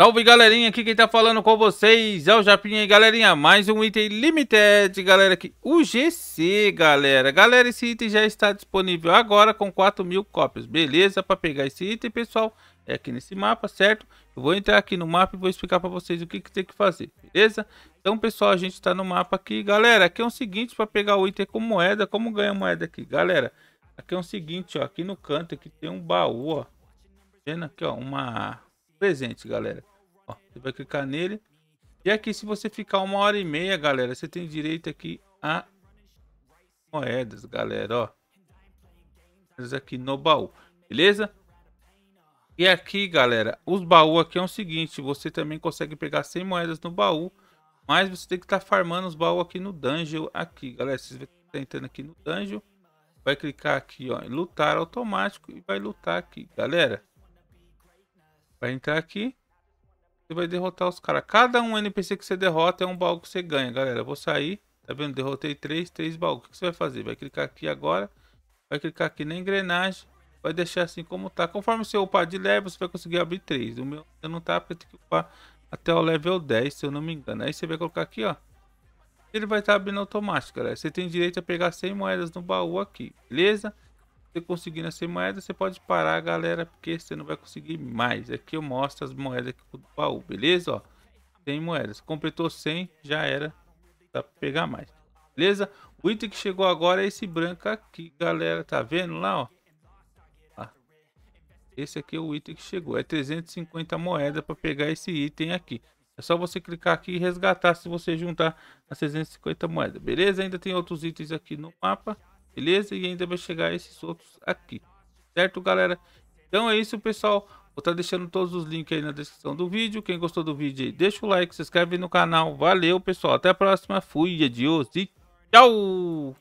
Salve galerinha, aqui quem tá falando com vocês é o Japinha e galerinha, mais um item limited, galera, aqui, o GC, galera. Galera, esse item já está disponível agora com 4 mil cópias, beleza? Para pegar esse item, pessoal, é aqui nesse mapa, certo? Eu vou entrar aqui no mapa e vou explicar para vocês o que, que tem que fazer, beleza? Então, pessoal, a gente está no mapa aqui, galera, aqui é o seguinte, para pegar o item com moeda, como ganha moeda aqui, galera? Aqui é o seguinte, ó, aqui no canto, aqui tem um baú, ó, vendo aqui, ó, uma presente, galera. Ó, você vai clicar nele. E aqui, se você ficar uma hora e meia, galera, você tem direito aqui a moedas, galera, ó. Moedas aqui no baú, beleza? E aqui, galera, os baús aqui é o seguinte, você também consegue pegar 100 moedas no baú, mas você tem que estar tá farmando os baús aqui no dungeon aqui, galera. Vocês vão tá entrando aqui no dungeon, vai clicar aqui, ó, em lutar automático e vai lutar aqui, galera. Vai entrar aqui e vai derrotar os caras. Cada um NPC que você derrota é um baú que você ganha, galera. Eu vou sair, tá vendo? Derrotei três, três baús. O que você vai fazer? Vai clicar aqui agora, vai clicar aqui na engrenagem, vai deixar assim como tá. Conforme você upar de level, você vai conseguir abrir três. O meu ainda não tá, porque tem que upar até o level 10, se eu não me engano. Aí você vai colocar aqui, ó. Ele vai estar tá abrindo automático, galera. Você tem direito a pegar 100 moedas no baú aqui, beleza? você conseguir nessa moeda, você pode parar, galera, porque você não vai conseguir mais. Aqui eu mostro as moedas aqui do baú, beleza? Ó, tem moedas. Completou 100, já era pra pegar mais. Beleza? O item que chegou agora é esse branco aqui, galera. Tá vendo lá, ó? esse aqui é o item que chegou. É 350 moedas para pegar esse item aqui. É só você clicar aqui e resgatar se você juntar as 350 moedas. Beleza? Ainda tem outros itens aqui no mapa. Beleza? E ainda vai chegar esses outros aqui. Certo, galera? Então é isso, pessoal. Vou estar tá deixando todos os links aí na descrição do vídeo. Quem gostou do vídeo aí, deixa o like, se inscreve no canal. Valeu, pessoal. Até a próxima. Fui, adios e tchau!